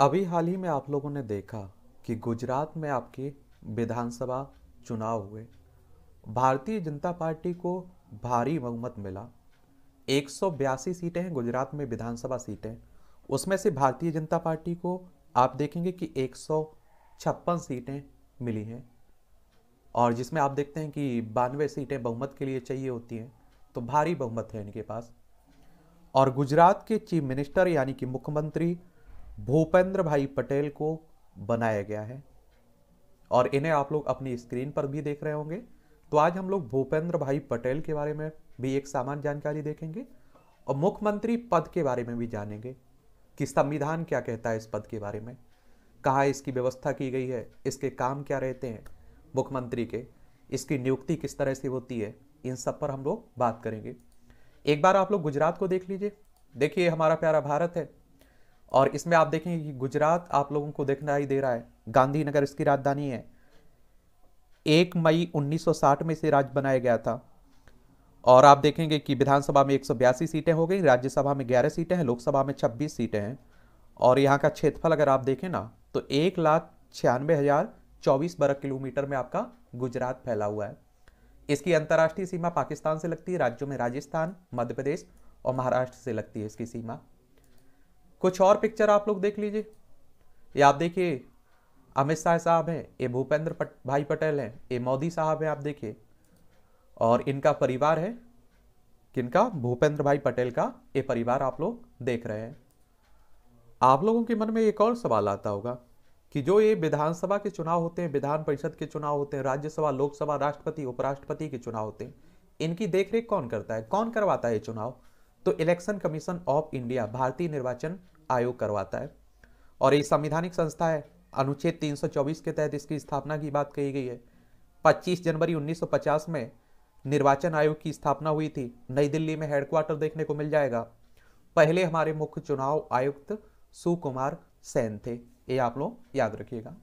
अभी हाल ही में आप लोगों ने देखा कि गुजरात में आपके विधानसभा चुनाव हुए भारतीय जनता पार्टी को भारी बहुमत मिला एक सीटें हैं गुजरात में विधानसभा सीटें उसमें से भारतीय जनता पार्टी को आप देखेंगे कि एक सीटें मिली हैं और जिसमें आप देखते हैं कि बानवे सीटें बहुमत के लिए चाहिए होती हैं तो भारी बहुमत है इनके पास और गुजरात के चीफ मिनिस्टर यानी कि मुख्यमंत्री भूपेंद्र भाई पटेल को बनाया गया है और इन्हें आप लोग अपनी स्क्रीन पर भी देख रहे होंगे तो आज हम लोग भूपेंद्र भाई पटेल के बारे में भी एक सामान्य जानकारी देखेंगे और मुख्यमंत्री पद के बारे में भी जानेंगे कि संविधान क्या कहता है इस पद के बारे में कहाँ इसकी व्यवस्था की गई है इसके काम क्या रहते हैं मुख्यमंत्री के इसकी नियुक्ति किस तरह से होती है इन सब पर हम लोग बात करेंगे एक बार आप लोग गुजरात को देख लीजिए देखिए हमारा प्यारा भारत है और इसमें आप देखेंगे कि गुजरात आप लोगों को देखना ही दे रहा है गांधीनगर इसकी राजधानी है एक मई 1960 में इसे राज्य बनाया गया था और आप देखेंगे कि विधानसभा में एक सीटें हो गई राज्यसभा में ग्यारह सीटें हैं लोकसभा में छब्बीस सीटें हैं और यहाँ का क्षेत्रफल अगर आप देखें ना तो एक लाख छियानवे हज़ार चौबीस वर्ग किलोमीटर में आपका गुजरात फैला हुआ है इसकी अंतर्राष्ट्रीय सीमा पाकिस्तान से लगती है राज्यों में राजस्थान मध्य प्रदेश और महाराष्ट्र से लगती है इसकी सीमा कुछ और पिक्चर आप लोग देख लीजिए ये आप देखिए अमित शाह साहब हैं ये भूपेंद्र पट, भाई पटेल हैं ये मोदी साहब हैं आप देखिए और इनका परिवार है किनका भूपेंद्र भाई पटेल का ये परिवार आप लोग देख रहे हैं आप लोगों के मन में एक और सवाल आता होगा कि जो ये विधानसभा के चुनाव होते हैं विधान परिषद के चुनाव होते हैं राज्यसभा लोकसभा राष्ट्रपति उपराष्ट्रपति के चुनाव होते हैं इनकी देखरेख कौन करता है कौन करवाता है ये चुनाव तो इलेक्शन कमीशन ऑफ इंडिया भारतीय निर्वाचन आयोग करवाता है और ये संविधानिक संस्था है अनुच्छेद 324 के तहत इसकी स्थापना की बात कही गई है 25 जनवरी 1950 में निर्वाचन आयोग की स्थापना हुई थी नई दिल्ली में हेडक्वार्टर देखने को मिल जाएगा पहले हमारे मुख्य चुनाव आयुक्त सुकुमार सेन थे ये आप लोग याद रखिएगा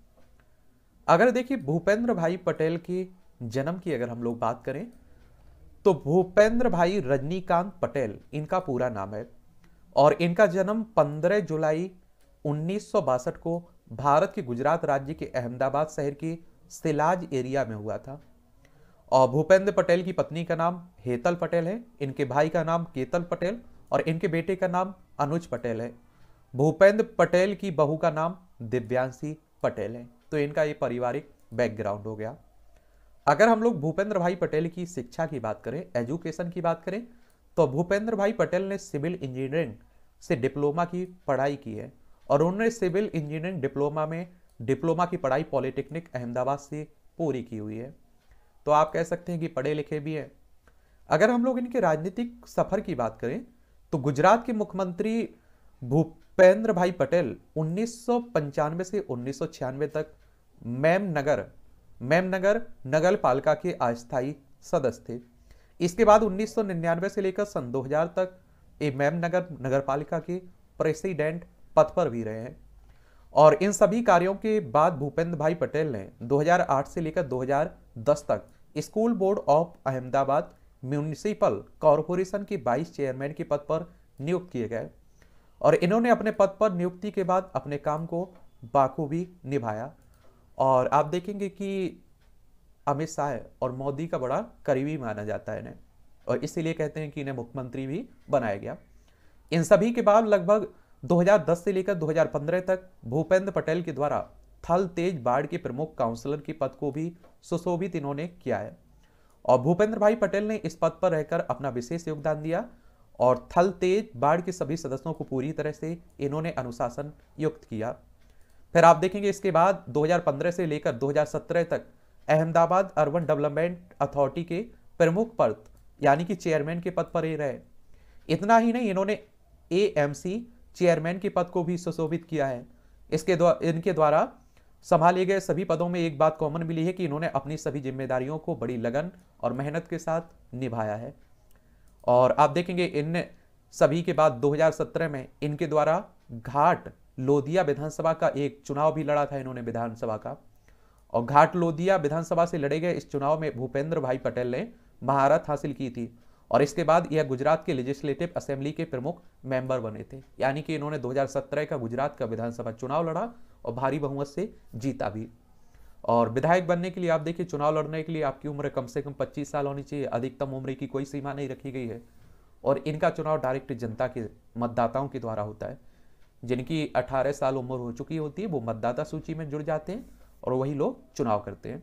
अगर देखिए भूपेंद्र भाई पटेल के जन्म की अगर हम लोग बात करें तो भूपेंद्र भाई रजनीकांत पटेल इनका पूरा नाम है और इनका जन्म 15 जुलाई उन्नीस को भारत के गुजरात राज्य के अहमदाबाद शहर के सिलाज एरिया में हुआ था और भूपेंद्र पटेल की पत्नी का नाम हेतल पटेल है इनके भाई का नाम केतल पटेल और इनके बेटे का नाम अनुज पटेल है भूपेंद्र पटेल की बहू का नाम दिव्यांशी पटेल है तो इनका ये पारिवारिक बैकग्राउंड हो गया अगर हम लोग भूपेंद्र भाई पटेल की शिक्षा की बात करें एजुकेशन की बात करें तो भूपेंद्र भाई पटेल ने सिविल इंजीनियरिंग से डिप्लोमा की पढ़ाई की है और उन्होंने सिविल इंजीनियरिंग डिप्लोमा में डिप्लोमा की पढ़ाई पॉलिटेक्निक अहमदाबाद से पूरी की हुई है तो आप कह सकते हैं कि पढ़े लिखे भी हैं अगर हम लोग इनके राजनीतिक सफर की बात करें तो गुजरात के मुख्यमंत्री भूपेंद्र भाई पटेल उन्नीस से उन्नीस तक मैम नगर नगर पालिका के अस्थायी सदस्य थे इसके बाद 1999 से लेकर सन 2000 तक ए मैम नगर पालिका के प्रेसिडेंट पद पर भी रहे हैं और इन सभी कार्यों के बाद भूपेंद्र भाई पटेल ने 2008 से लेकर 2010 तक school board of Ahmedabad municipal corporation के 22 चेयरमैन के पद पर नियुक्त किए गए और इन्होंने अपने पद पर नियुक्ति के बाद अपने काम को बाखूबी निभाया और आप देखेंगे कि अमित शाह और मोदी का बड़ा करीबी माना जाता है इन्हें और इसीलिए कहते हैं कि इन्हें मुख्यमंत्री भी बनाया गया इन सभी के बाद लगभग 2010 से लेकर 2015 तक भूपेंद्र पटेल के द्वारा थल तेज बाढ़ के प्रमुख काउंसलर के पद को भी सुशोभित इन्होंने किया है और भूपेंद्र भाई पटेल ने इस पद पर रहकर अपना विशेष योगदान दिया और थल तेज बाढ़ के सभी सदस्यों को पूरी तरह से इन्होंने अनुशासन युक्त किया फिर आप देखेंगे इसके बाद 2015 से लेकर 2017 तक अहमदाबाद अर्बन डेवलपमेंट अथॉरिटी के प्रमुख पद यानी कि चेयरमैन के पद पर ही रहे इतना ही नहीं इन्होंने ए चेयरमैन के पद को भी सुशोभित किया है इसके द्वा, इनके द्वारा संभाले गए सभी पदों में एक बात कॉमन मिली है कि इन्होंने अपनी सभी जिम्मेदारियों को बड़ी लगन और मेहनत के साथ निभाया है और आप देखेंगे इन सभी के बाद 2017 में इनके द्वारा घाट लोधिया विधानसभा का एक चुनाव भी लड़ा था इन्होंने विधानसभा का और घाट लोधिया विधानसभा से लड़े गए इस चुनाव में भूपेंद्र भाई पटेल ने महारत हासिल की थी और इसके बाद यह गुजरात के लेजिस्लेटिव असेंबली के प्रमुख मेंबर बने थे यानी कि इन्होंने 2017 का गुजरात का विधानसभा चुनाव लड़ा और भारी बहुमत से जीता भी और विधायक बनने के लिए आप देखिए चुनाव लड़ने के लिए आपकी उम्र कम से कम 25 साल होनी चाहिए अधिकतम उम्र की कोई सीमा नहीं रखी गई है और इनका चुनाव डायरेक्ट जनता के मतदाताओं के द्वारा होता है जिनकी 18 साल उम्र हो चुकी होती है वो मतदाता सूची में जुड़ जाते हैं और वही लोग चुनाव करते हैं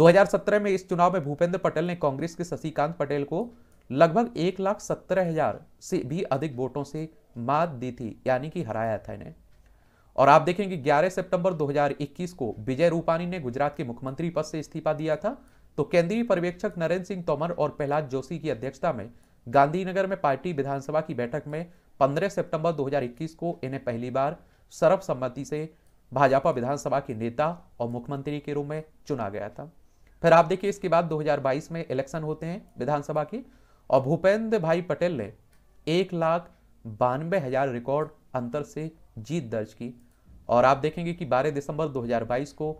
2017 में इस चुनाव में भूपेंद्र पटेल ने कांग्रेस के शशिकांत पटेल को लगभग एक लाख सत्तर हजार से भी अधिक वोटों से मात दी थी यानी कि हराया था इन्हें और आप देखेंगे 11 सितंबर 2021 को विजय रूपानी ने गुजरात के मुख्यमंत्री पद से इस्तीफा दिया था तो केंद्रीय पर्यवेक्षक नरेंद्र सिंह तोमर और प्रहलाद जोशी की अध्यक्षता में गांधीनगर में पार्टी विधानसभा की बैठक में 15 सितंबर 2021 को इन्हें पहली बार सर्वसम्मति से भाजपा विधानसभा के नेता और मुख्यमंत्री के रूप में चुना गया था फिर आप देखिए इसके बाद 2022 में इलेक्शन होते हैं विधानसभा की और भूपेंद्र भाई पटेल ने एक लाख बानवे हजार रिकॉर्ड अंतर से जीत दर्ज की और आप देखेंगे कि 12 दिसंबर 2022 को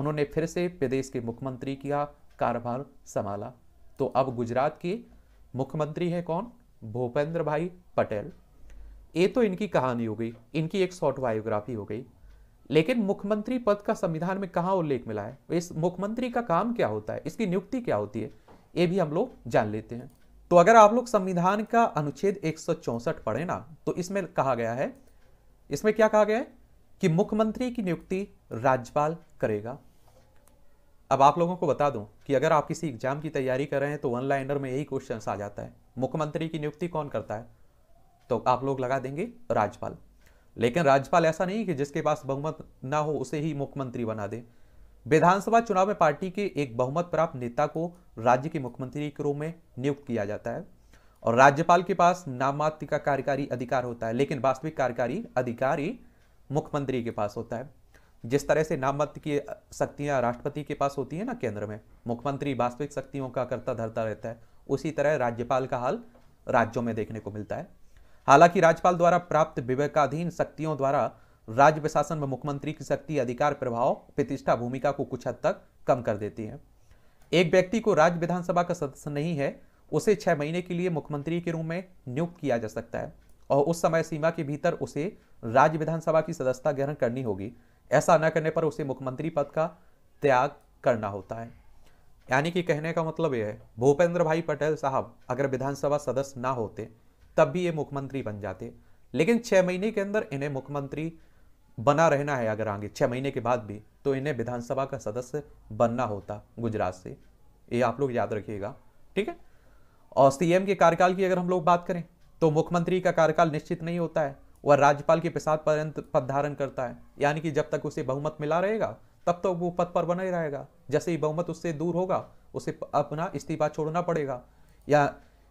उन्होंने फिर से प्रदेश के मुख्यमंत्री का कारभार संभाला तो अब गुजरात के मुख्यमंत्री है कौन भूपेंद्र भाई पटेल ये तो इनकी कहानी हो गई इनकी एक शॉर्ट बायोग्राफी हो गई लेकिन मुख्यमंत्री पद का संविधान में कहा उल्लेख मिला है तो इस मुख्यमंत्री का काम क्या होता है इसकी नियुक्ति क्या होती है ये भी हम लोग जान लेते हैं तो अगर आप लोग संविधान का अनुच्छेद एक पढ़े ना तो इसमें कहा गया है इसमें क्या कहा गया है कि मुख्यमंत्री की नियुक्ति राज्यपाल करेगा अब आप लोगों को बता दूं कि अगर आप किसी एग्जाम की तैयारी कर रहे हैं तो वन लाइनर में यही क्वेश्चन आ जाता है मुख्यमंत्री की नियुक्ति कौन करता है तो आप लोग लगा देंगे राज्यपाल लेकिन राज्यपाल ऐसा नहीं कि जिसके पास बहुमत ना हो उसे ही मुख्यमंत्री बना दे विधानसभा चुनाव में पार्टी के एक बहुमत प्राप्त नेता को राज्य के मुख्यमंत्री के रूप में नियुक्त किया जाता है और राज्यपाल के पास नामात्र का कार्यकारी अधिकार होता है लेकिन वास्तविक कार्यकारी अधिकार ही मुख्यमंत्री के पास होता है जिस तरह से नाममात्र की शक्तियां राष्ट्रपति के पास होती है ना केंद्र में मुख्यमंत्री वास्तविक शक्तियों का करता धरता रहता है उसी तरह राज्यपाल का हाल राज्यों में देखने को मिलता है हालांकि राज्यपाल द्वारा प्राप्त विवेकाधीन शक्तियों द्वारा राज्य प्रशासन में मुख्यमंत्री की शक्ति अधिकार प्रभाव प्रतिष्ठा भूमिका को कुछ हद तक कम कर देती है एक व्यक्ति को राज्य विधानसभा का सदस्य नहीं है उसे छह महीने के लिए मुख्यमंत्री के रूप में नियुक्त किया जा सकता है और उस समय सीमा के भीतर उसे राज्य विधानसभा की सदस्यता ग्रहण करनी होगी ऐसा न करने पर उसे मुख्यमंत्री पद का त्याग करना होता है यानी कि कहने का मतलब यह है भूपेंद्र भाई पटेल साहब अगर विधानसभा सदस्य ना होते तब भी ये मुख्यमंत्री बन जाते लेकिन छह महीने के अंदर इन्हें मुख्यमंत्री बना रहना है अगर आगे छह महीने के बाद भी तो इन्हें विधानसभा का सदस्य बनना होता गुजरात से ये आप लोग याद रखिएगा ठीक है और सीएम के कार्यकाल की अगर हम लोग बात करें तो मुख्यमंत्री का कार्यकाल निश्चित नहीं होता है वह राज्यपाल के प्रसाद पर्यंत पद धारण करता है यानी कि जब तक उसे बहुमत मिला रहेगा तब तो वो पद पर बना ही रहेगा जैसे ही बहुमत उससे दूर होगा उसे अपना इस्तीफा छोड़ना पड़ेगा या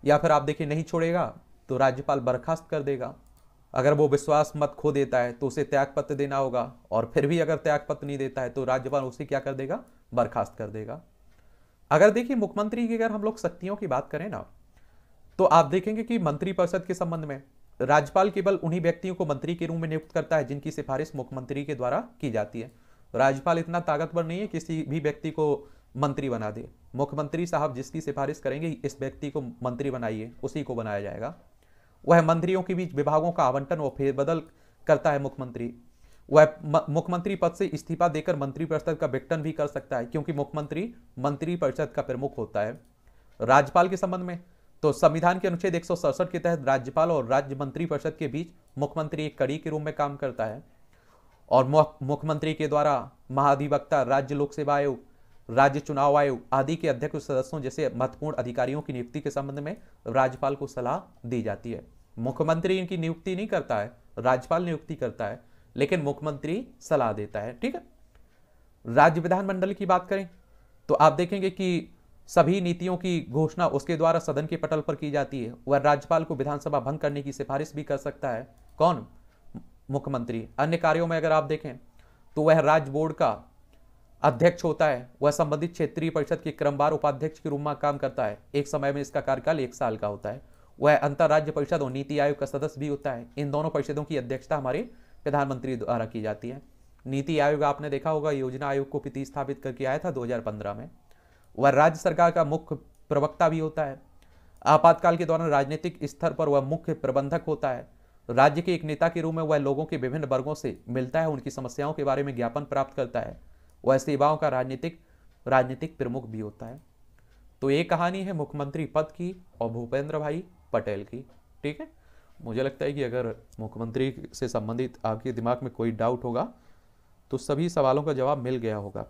या फिर आप देखिए नहीं छोड़ेगा तो राज्यपाल बर्खास्त कर देगा अगर वो विश्वास मत खो देता है तो उसे त्यागपत्र देना होगा और फिर भी अगर त्यागपत्र नहीं देता है तो राज्यपाल उसे क्या कर देगा बर्खास्त कर देगा अगर देखिए मुख्यमंत्री की अगर हम लोग शक्तियों की बात करें ना तो आप देखेंगे कि मंत्रिपरिषद के संबंध में राज्यपाल केवल उन्हीं व्यक्तियों को मंत्री के रूप में नियुक्त करता है जिनकी सिफारिश मुख्यमंत्री के द्वारा की जाती है राज्यपाल इतना ताकतवर नहीं है किसी भी व्यक्ति को मंत्री बना दे मुख्यमंत्री साहब जिसकी सिफारिश करेंगे इस व्यक्ति को मंत्री बनाइए उसी को बनाया जाएगा वह मंत्रियों के बीच विभागों का आवंटन व फेरबदल करता है मुख्यमंत्री वह मुख्यमंत्री पद से इस्तीफा देकर मंत्रिपरिषद का विघटन भी कर सकता है क्योंकि मुख्यमंत्री मंत्रिपरिषद का प्रमुख होता है राज्यपाल के संबंध में तो संविधान के अनुच्छेद एक के तहत राज्यपाल और राज्य मंत्रिपरिषद के बीच मुख्यमंत्री एक कड़ी के रूप में काम करता है और मुख्यमंत्री के द्वारा महाधिवक्ता राज्य लोक सेवा आयोग राज्य चुनाव आयोग आदि के अध्यक्ष सदस्यों जैसे महत्वपूर्ण अधिकारियों की नियुक्ति के संबंध में राज्यपाल को सलाह दी जाती है मुख्यमंत्री इनकी नियुक्ति नहीं करता है राज्यपाल नियुक्ति करता है लेकिन मुख्यमंत्री सलाह देता है ठीक है राज्य विधानमंडल की बात करें तो आप देखेंगे कि सभी नीतियों की घोषणा उसके द्वारा सदन के पटल पर की जाती है वह राज्यपाल को विधानसभा भंग करने की सिफारिश भी कर सकता है कौन मुख्यमंत्री अन्य कार्यों में अगर आप देखें तो वह राज्य बोर्ड का अध्यक्ष होता है वह संबंधित क्षेत्रीय परिषद के क्रमवार उपाध्यक्ष के रूप में काम करता है एक समय में इसका कार्यकाल एक साल का होता है वह अंतर्राज्य परिषद और नीति आयोग का सदस्य भी होता है इन दोनों परिषदों की अध्यक्षता हमारे प्रधानमंत्री द्वारा की जाती है नीति आयोग आपने देखा होगा योजना आयोग को प्रतिस्थापित करके आया था 2015 में वह राज्य सरकार का मुख्य प्रवक्ता भी होता है आपातकाल के दौरान राजनीतिक स्तर पर वह मुख्य प्रबंधक होता है राज्य के एक नेता के रूप में वह लोगों के विभिन्न वर्गों से मिलता है उनकी समस्याओं के बारे में ज्ञापन प्राप्त करता है वह सेवाओं का राजनीतिक राजनीतिक प्रमुख भी होता है तो ये कहानी है मुख्यमंत्री पद की और भूपेंद्र भाई पटेल की ठीक है मुझे लगता है कि अगर मुख्यमंत्री से संबंधित आपके दिमाग में कोई डाउट होगा तो सभी सवालों का जवाब मिल गया होगा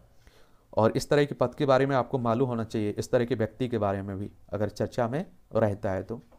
और इस तरह के पद के बारे में आपको मालूम होना चाहिए इस तरह के व्यक्ति के बारे में भी अगर चर्चा में रहता है तो